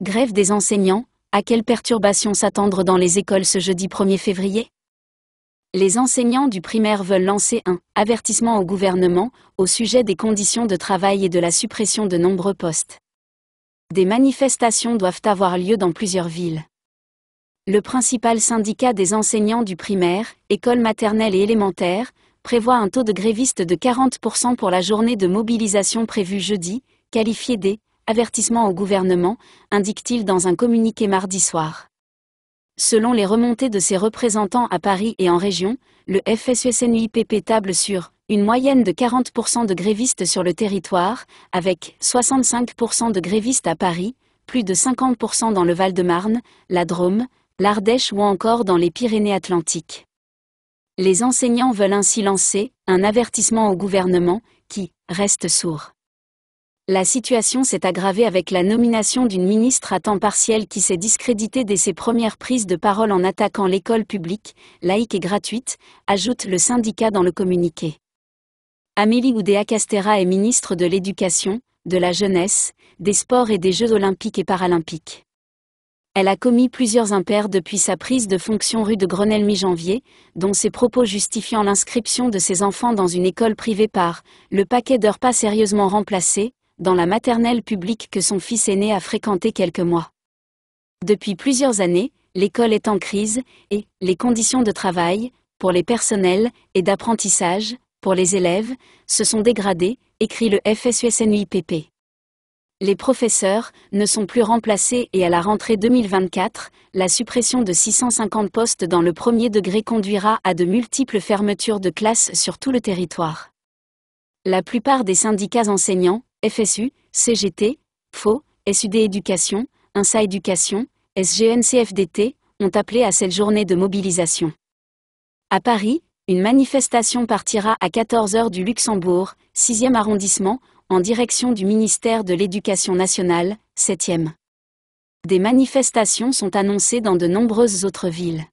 Grève des enseignants, à quelles perturbations s'attendre dans les écoles ce jeudi 1er février Les enseignants du primaire veulent lancer un avertissement au gouvernement au sujet des conditions de travail et de la suppression de nombreux postes. Des manifestations doivent avoir lieu dans plusieurs villes. Le principal syndicat des enseignants du primaire, école maternelle et élémentaire, prévoit un taux de grévistes de 40% pour la journée de mobilisation prévue jeudi, qualifiée des avertissement au gouvernement, indique-t-il dans un communiqué mardi soir. Selon les remontées de ses représentants à Paris et en région, le FSUSNUIPP table sur une moyenne de 40% de grévistes sur le territoire, avec 65% de grévistes à Paris, plus de 50% dans le Val-de-Marne, la Drôme, l'Ardèche ou encore dans les Pyrénées-Atlantiques. Les enseignants veulent ainsi lancer un avertissement au gouvernement, qui reste sourd la situation s'est aggravée avec la nomination d'une ministre à temps partiel qui s'est discréditée dès ses premières prises de parole en attaquant l'école publique, laïque et gratuite, ajoute le syndicat dans le communiqué. Amélie Oudéa-Castera est ministre de l'Éducation, de la Jeunesse, des Sports et des Jeux olympiques et paralympiques. Elle a commis plusieurs impairs depuis sa prise de fonction rue de Grenelle mi-janvier, dont ses propos justifiant l'inscription de ses enfants dans une école privée par le paquet d'heures pas sérieusement remplacé, dans la maternelle publique que son fils aîné a fréquenté quelques mois. Depuis plusieurs années, l'école est en crise, et les conditions de travail, pour les personnels, et d'apprentissage, pour les élèves, se sont dégradées, écrit le FSUSNIPP. Les professeurs ne sont plus remplacés et à la rentrée 2024, la suppression de 650 postes dans le premier degré conduira à de multiples fermetures de classes sur tout le territoire. La plupart des syndicats enseignants, FSU, CGT, FO, SUD Éducation, INSA Éducation, SGNCFDT, ont appelé à cette journée de mobilisation. À Paris, une manifestation partira à 14h du Luxembourg, 6e arrondissement, en direction du ministère de l'Éducation nationale, 7e. Des manifestations sont annoncées dans de nombreuses autres villes.